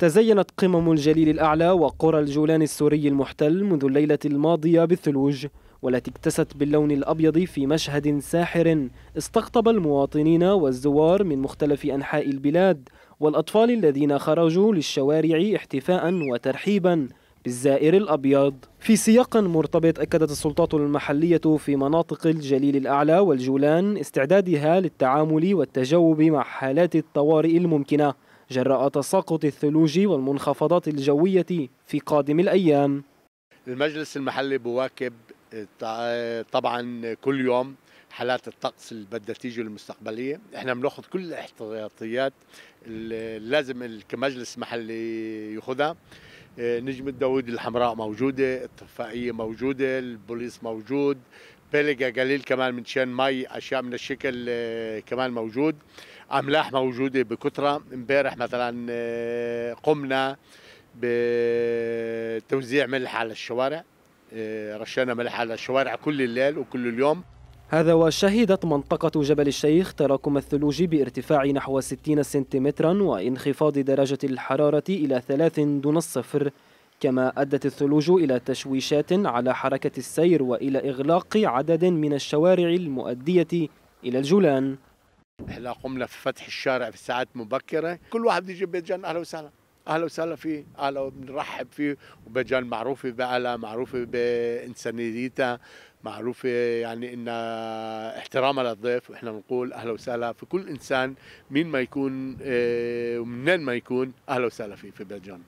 تزينت قمم الجليل الأعلى وقرى الجولان السوري المحتل منذ الليلة الماضية بالثلوج والتي اكتست باللون الأبيض في مشهد ساحر استقطب المواطنين والزوار من مختلف أنحاء البلاد والأطفال الذين خرجوا للشوارع احتفاء وترحيبا بالزائر الأبيض في سياق مرتبط أكدت السلطات المحلية في مناطق الجليل الأعلى والجولان استعدادها للتعامل والتجاوب مع حالات الطوارئ الممكنة جراء تساقط الثلوج والمنخفضات الجوية في قادم الأيام المجلس المحلي بواكب طبعا كل يوم حالات الطقس اللي بدها تيجي المستقبليه احنا بناخذ كل الاحتياطيات اللي لازم كمجلس محلي ياخذها آه، نجمة داوود الحمراء موجودة الطفائية موجودة البوليس موجود بلقى قليل كمان من شان مي أشياء من الشكل آه، كمان موجود املاح موجوده بكثره امبارح مثلا آه، قمنا بتوزيع ملح على الشوارع آه، رشينا ملح على الشوارع كل الليل وكل اليوم هذا وشهدت منطقة جبل الشيخ تراكم الثلوج بارتفاع نحو 60 سنتيمترا وانخفاض درجة الحرارة إلى ثلاث دون الصفر كما أدت الثلوج إلى تشويشات على حركة السير وإلى إغلاق عدد من الشوارع المؤدية إلى الجولان احنا قمنا في فتح الشارع في ساعات مبكره كل واحد يجي يجيب بيجان اهلا وسهلا اهلا وسهلا فيه اهلا بنرحب فيه وبيجان معروفه بأهلها معروفه بانسانيتها معروفه يعني ان احترامها للضيف واحنا بنقول اهلا وسهلا في كل انسان مين ما يكون آه، ومنين ما يكون اهلا وسهلا فيه في باجان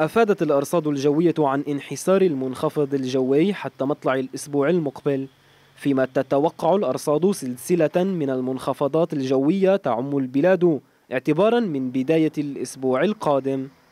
افادت الارصاد الجويه عن انحسار المنخفض الجوي حتى مطلع الاسبوع المقبل فيما تتوقع الأرصاد سلسلة من المنخفضات الجوية تعم البلاد اعتبارا من بداية الأسبوع القادم